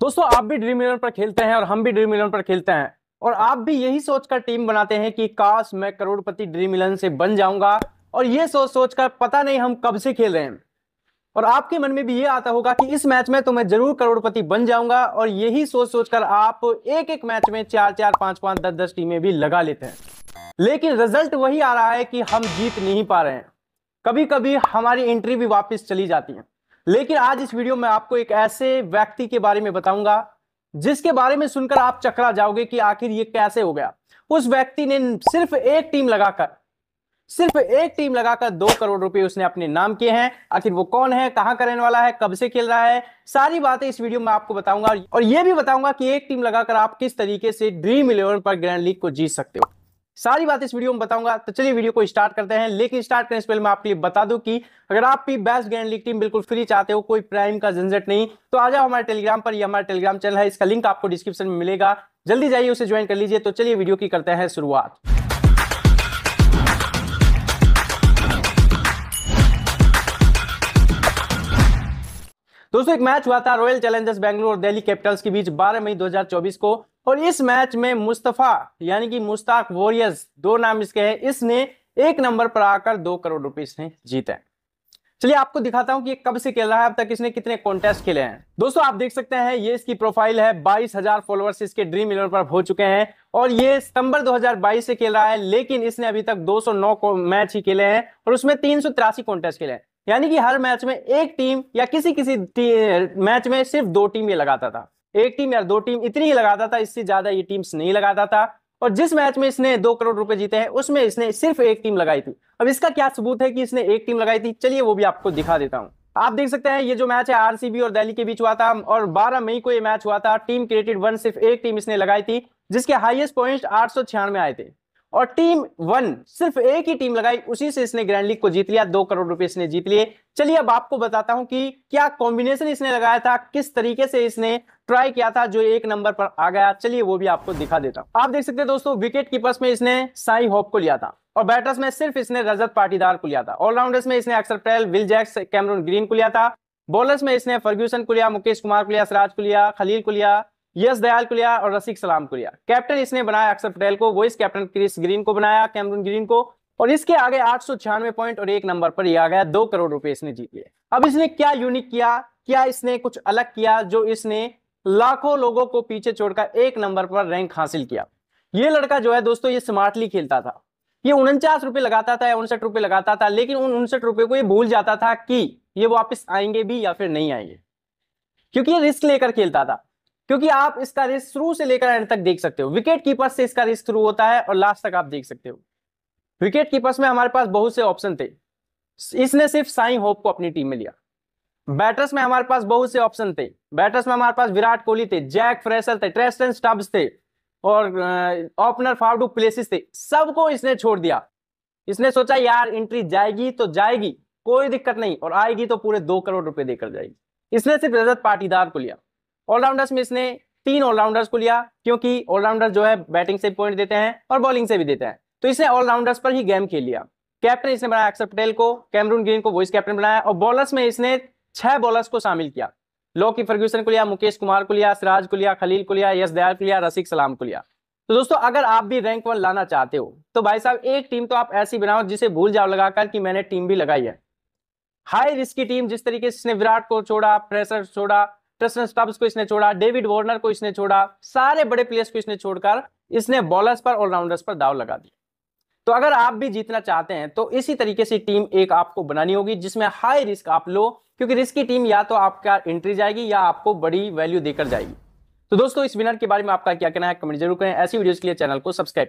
दोस्तों आप भी ड्रीम इलेवन पर खेलते हैं और हम भी ड्रीम इलेवन पर खेलते हैं और आप भी यही सोचकर टीम बनाते हैं कि काश मैं करोड़पति ड्रीम इलेवन से बन जाऊंगा और ये सोच सोच कर पता नहीं हम कब से खेल रहे हैं और आपके मन में भी ये आता होगा कि इस मैच में तो मैं जरूर करोड़पति बन जाऊंगा और यही सोच सोच कर आप एक एक मैच में चार चार पांच पांच दस दस टीमें भी लगा लेते हैं लेकिन रिजल्ट वही आ रहा है कि हम जीत नहीं पा रहे हैं कभी कभी हमारी एंट्री भी वापस चली जाती है लेकिन आज इस वीडियो में आपको एक ऐसे व्यक्ति के बारे में बताऊंगा जिसके बारे में सुनकर आप चकरा जाओगे कि आखिर ये कैसे हो गया उस व्यक्ति ने सिर्फ एक टीम लगाकर सिर्फ एक टीम लगाकर दो करोड़ रुपए उसने अपने नाम किए हैं आखिर वो कौन है कहां का रहने वाला है कब से खेल रहा है सारी बातें इस वीडियो में आपको बताऊंगा और ये भी बताऊंगा कि एक टीम लगाकर आप किस तरीके से ड्रीम इलेवन पर ग्रैंड लीग को जीत सकते हो सारी बात इस वीडियो में बताऊंगा तो चलिए वीडियो को स्टार्ट करते हैं लेकिन स्टार्ट करने से पहले मैं आपके लिए बता दूं कि अगर आप भी बेस्ट ग्रैंड लीग टीम बिल्कुल फ्री चाहते हो कोई प्राइम का झंझट नहीं तो आ जाओ हमारे टेलीग्राम पर यह हमारा टेलीग्राम चैनल है इसका लिंक आपको डिस्क्रिप्शन में मिलेगा जल्दी जाइए उसे ज्वाइन कर लीजिए तो चलिए वीडियो की करते हैं शुरुआत दोस्तों एक मैच हुआ था रॉयल चैलेंजर्स बैंगलोर और दिल्ली कैपिटल्स के बीच 12 मई 2024 को और इस मैच में मुस्तफ़ा यानी कि मुश्ताक वॉरियर्स दो नाम इसके हैं इसने एक नंबर पर आकर दो करोड़ रुपीस ने जीते हैं चलिए आपको दिखाता हूं कि ये कब से खेल रहा है अब तक इसने कितने कॉन्टेस्ट खेले हैं दोस्तों आप देख सकते हैं ये इसकी प्रोफाइल है बाईस हजार फॉलोअर्स इसके ड्रीम इलेवन पर हो चुके हैं और ये सितंबर 2022 से खेल रहा है लेकिन इसने अभी तक 209 मैच ही खेले हैं और उसमें तीन कॉन्टेस्ट खेले हैं यानी कि हर मैच में एक टीम या किसी किसी मैच में सिर्फ दो टीम ये लगाता था एक टीम या दो टीम इतनी ही लगाता था इससे ज्यादा ये टीम्स नहीं लगाता था और जिस मैच में इसने दो करोड़ रुपए जीते हैं उसमें इसने सिर्फ एक टीम लगाई थी अब इसका क्या सबूत है कि इसने एक टीम लगाई थी चलिए वो भी आपको दिखा देता हूं आप देख सकते हैं ये जो मैच है आरसीबी और दिल्ली के बीच हुआ था और 12 मई को ये मैच हुआ था टीम क्रिएटेड वन सिर्फ एक टीम इसने लगाई थी जिसके हाइएस्ट पॉइंट आठ आए थे और टीम वन सिर्फ एक ही टीम लगाई उसी से इसने ग्रैंड लीग को जीत लिया दो करोड़ रुपए इसने जीत लिए चलिए अब आपको बताता हूं कि क्या कॉम्बिनेशन इसने लगाया था किस तरीके से इसने ट्राई किया था जो एक नंबर पर आ गया चलिए वो भी आपको दिखा देता हूं आप देख सकते हैं दोस्तों विकेट कीपर्स में इसने साई होप को लिया था और बैटर्स में सिर्फ इसने रजत पाटीदार को लिया था ऑलराउंडर्स में इसने Axar Patel Will Jacks Cameron Green को लिया था बॉलर्स में इसने फर्ग्यूसन को लिया मुकेश कुमार को लिया सराज को लिया खलील को लिया यस दयाल कुलिया और रसिक सलाम कुलिया कैप्टन इसने बनाया अक्षर पटेल को वॉइस कैप्टन क्रिस ग्रीन को बनाया कैमरून ग्रीन को और इसके आगे आठ पॉइंट और एक नंबर पर यह आ गया दो करोड़ रुपए इसने जीत लिए अब इसने क्या यूनिक किया क्या इसने कुछ अलग किया जो इसने लाखों लोगों को पीछे छोड़कर एक नंबर पर रैंक हासिल किया ये लड़का जो है दोस्तों ये स्मार्टली खेलता था ये उनचास रुपये लगाता था उनसठ रुपये लगाता था लेकिन उन उनसठ रुपये को ये भूल जाता था कि ये वापस आएंगे भी या फिर नहीं आएंगे क्योंकि ये रिस्क लेकर खेलता था क्योंकि आप इसका रिस्क शुरू से लेकर एंड तक देख सकते हो विकेट कीपर से इसका रिस्क शुरू होता है और लास्ट तक आप देख सकते हो विकेट कीपर्स में हमारे पास बहुत से ऑप्शन थे इसने सिर्फ साई होप को अपनी टीम में लिया बैटर्स में हमारे पास बहुत से ऑप्शन थे बैटर्स में हमारे पास विराट कोहली थे जैक फ्रेशर थे ट्रेस्टन स्टब्स थे और ओपनर फावडू प्लेसिस थे सबको इसने छोड़ दिया इसने सोचा यार एंट्री जाएगी तो जाएगी कोई दिक्कत नहीं और आएगी तो पूरे दो करोड़ रुपए देकर जाएगी इसने सिर्फ रजत पाटीदार को लिया ऑलराउंडर्स में इसने तीन ऑलराउंडर्स को लिया क्योंकि ऑलराउंडर जो है बैटिंग से पॉइंट देते हैं और बॉलिंग से भी देते हैं तो इसने ऑलराउंडर्स पर ही गेम खेल लिया कैप्टन इसने बनाया अक्षर पटेल को कैमरून ग्रीन को वॉइस कैप्टन बनाया और बॉलर्स में इसने छह बॉलर्स को शामिल किया लॉकी फर्ग्यूसन को लिया मुकेश कुमार को लिया सिराज को लिया खलील को लिया यश दयाल को लिया रसिक सलाम को लिया तो दोस्तों अगर आप भी रैंक वन लाना चाहते हो तो भाई साहब एक टीम तो आप ऐसी बनाओ जिसे भूल जाओ लगाकर कि मैंने टीम भी लगाई है हाई रिस्क की टीम जिस तरीके से इसने विराट को छोड़ा प्रेशर छोड़ा टसन स्टॉप्स को इसने छोड़ा डेविड वॉर्नर को इसने छोड़ा सारे बड़े प्लेयर्स को इसने छोड़कर इसने बॉलर्स पर ऑलराउंडर्स पर दाव लगा दिया तो अगर आप भी जीतना चाहते हैं तो इसी तरीके से टीम एक आपको बनानी होगी जिसमें हाई रिस्क आप लो क्योंकि रिस्क की टीम या तो आपका एंट्री जाएगी या आपको बड़ी वैल्यू देकर जाएगी तो दोस्तों इस विनर के बारे में आपका क्या कहना है कमेंट जरूर करें ऐसी वीडियोस के लिए चैनल को सब्सक्राइब